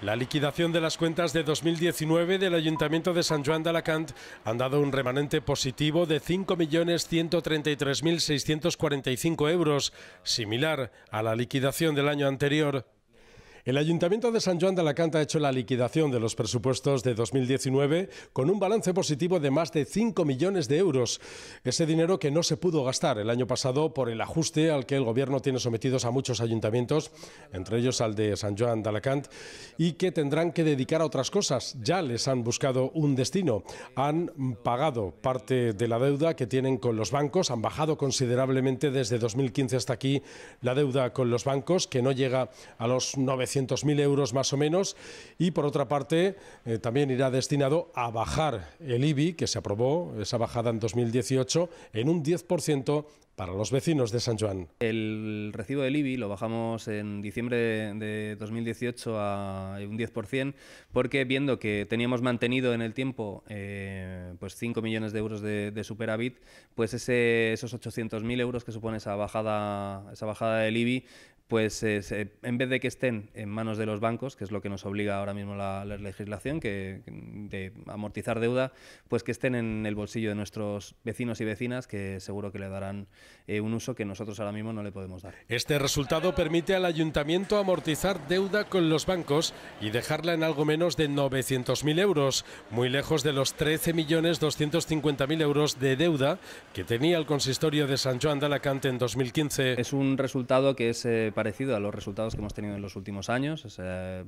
La liquidación de las cuentas de 2019 del Ayuntamiento de San Juan de Alacant han dado un remanente positivo de 5.133.645 euros, similar a la liquidación del año anterior. El Ayuntamiento de San Juan de ha hecho la liquidación de los presupuestos de 2019 con un balance positivo de más de 5 millones de euros. Ese dinero que no se pudo gastar el año pasado por el ajuste al que el Gobierno tiene sometidos a muchos ayuntamientos, entre ellos al de San Juan de Alacant, y que tendrán que dedicar a otras cosas. Ya les han buscado un destino. Han pagado parte de la deuda que tienen con los bancos, han bajado considerablemente desde 2015 hasta aquí la deuda con los bancos, que no llega a los 900 300.000 euros más o menos. Y por otra parte, eh, también irá destinado a bajar el IBI, que se aprobó esa bajada en 2018, en un 10% para los vecinos de San Juan. El recibo del IBI lo bajamos en diciembre de 2018 a un 10%, porque viendo que teníamos mantenido en el tiempo eh, pues 5 millones de euros de, de superávit, pues ese, esos 800.000 euros que supone esa bajada, esa bajada del IBI pues eh, en vez de que estén en manos de los bancos, que es lo que nos obliga ahora mismo la, legislación, que, de amortizar deuda, pues que estén en el bolsillo de nuestros vecinos y vecinas, que seguro que le darán eh, un uso que nosotros ahora mismo no le podemos dar. Este resultado permite al ayuntamiento amortizar deuda con los bancos y dejarla en algo menos de 900.000 euros, muy lejos de los 13.250.000 euros de deuda que tenía el consistorio de San Juan de Alacante en 2015. Es un resultado que es... Eh, parecido a los resultados que hemos tenido en los últimos años.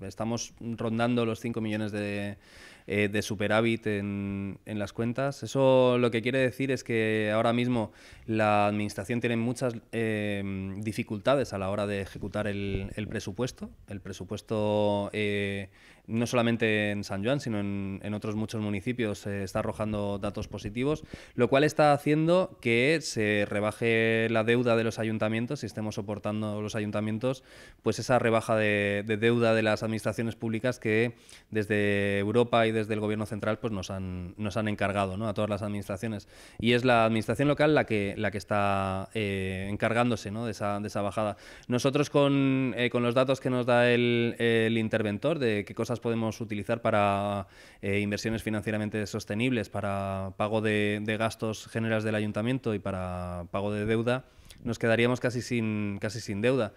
estamos rondando los 5 millones de, eh, superávit en, las cuentas. Eso lo que quiere decir es que ahora mismo la Administración tiene muchas eh, dificultades a la hora de ejecutar el, el presupuesto. El presupuesto eh, no solamente en San Juan, sino en, en otros muchos municipios se está arrojando datos positivos, lo cual está haciendo que se rebaje la deuda de los ayuntamientos y estemos soportando los ayuntamientos pues esa rebaja de, de deuda de las administraciones públicas que desde Europa y desde el gobierno central pues nos han, nos han encargado ¿no? a todas las administraciones. Y es la administración local la que, la que está eh, encargándose ¿no? de, esa, de esa bajada. Nosotros con, eh, con los datos que nos da el, el interventor de qué cosas podemos utilizar para eh, inversiones financieramente sostenibles, para pago de, gastos generales del ayuntamiento y para pago de deuda, nos quedaríamos casi sin, casi sin deuda.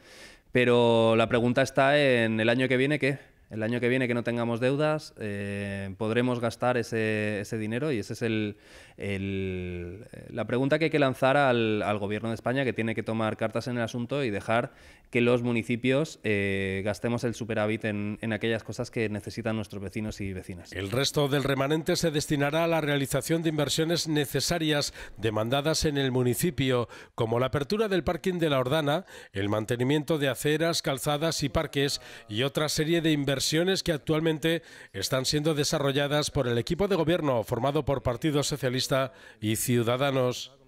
Pero la pregunta está en el año que viene, ¿qué? el año que viene que no tengamos deudas, eh, podremos gastar ese, dinero y esa es el, eh, la pregunta que hay que lanzar al, al, gobierno de España que tiene que tomar cartas en el asunto y dejar que los municipios eh, gastemos el superávit en, en, aquellas cosas que necesitan nuestros vecinos y vecinas. El resto del remanente se destinará a la realización de inversiones necesarias demandadas en el municipio, como la apertura del parking de la Ordana, el mantenimiento de aceras, calzadas y parques y otra serie de inversiones que actualmente están siendo desarrolladas por el equipo de gobierno formado por Partido Socialista y Ciudadanos.